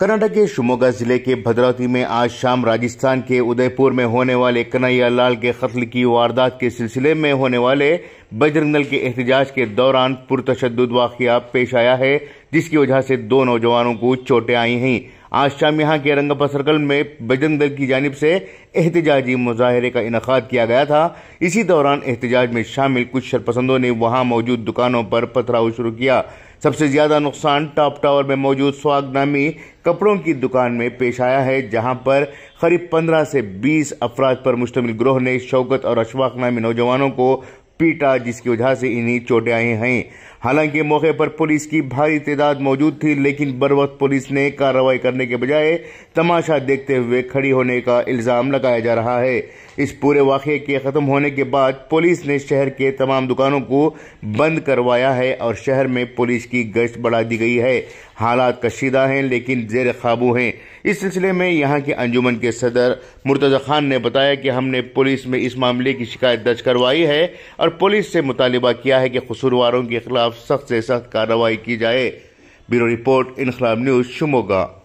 कर्नाटक के शिमोगा जिले के भद्रावती में आज शाम राजस्थान के उदयपुर में होने वाले कन्हैया लाल के कत्ल की वारदात के सिलसिले में होने वाले बजरंग दल के एहतजाज के दौरान पुरतशद वाकया पेश आया है जिसकी वजह से दो नौजवानों को चोटें आई हैं आज शाम यहां के रंगपा सर्कल में बजरंग दल की जानब से एहतजाजी मुजाहरे का इनका किया गया था इसी दौरान एहतजाज में शामिल कुछ शरपसंदों ने वहां मौजूद दुकानों पर पथराव शुरू किया सबसे ज़्यादा नुकसान टॉप टावर में मौजूद स्वाग नामी कपड़ों की दुकान में पेश आया है जहां पर करीब 15 से 20 अफराद पर मुश्तमिल ग्रोह ने शौकत और अशवाक नामी नौजवानों को पीटा जिसकी वजह से इन्हीं चोटें आई हैं हालांकि मौके पर पुलिस की भारी तादाद मौजूद थी लेकिन बर पुलिस ने कार्रवाई करने के बजाय तमाशा देखते हुए खड़ी होने का इल्जाम लगाया जा रहा है इस पूरे वाक के ख़त्म होने के बाद पुलिस ने शहर के तमाम दुकानों को बंद करवाया है और शहर में पुलिस की गश्त बढ़ा दी गई है हालात कशीदा हैं लेकिन जेर काबू हैं इस सिलसिले में यहाँ के अंजुमन के सदर मुर्तज़ा खान ने बताया कि हमने पुलिस में इस मामले की शिकायत दर्ज करवाई है और पुलिस से मुतालबा किया है कि कसूरवारों के खिलाफ खिलाफ सख्त से सख्त कार्रवाई की जाए bureau report Inquilab news Shimoga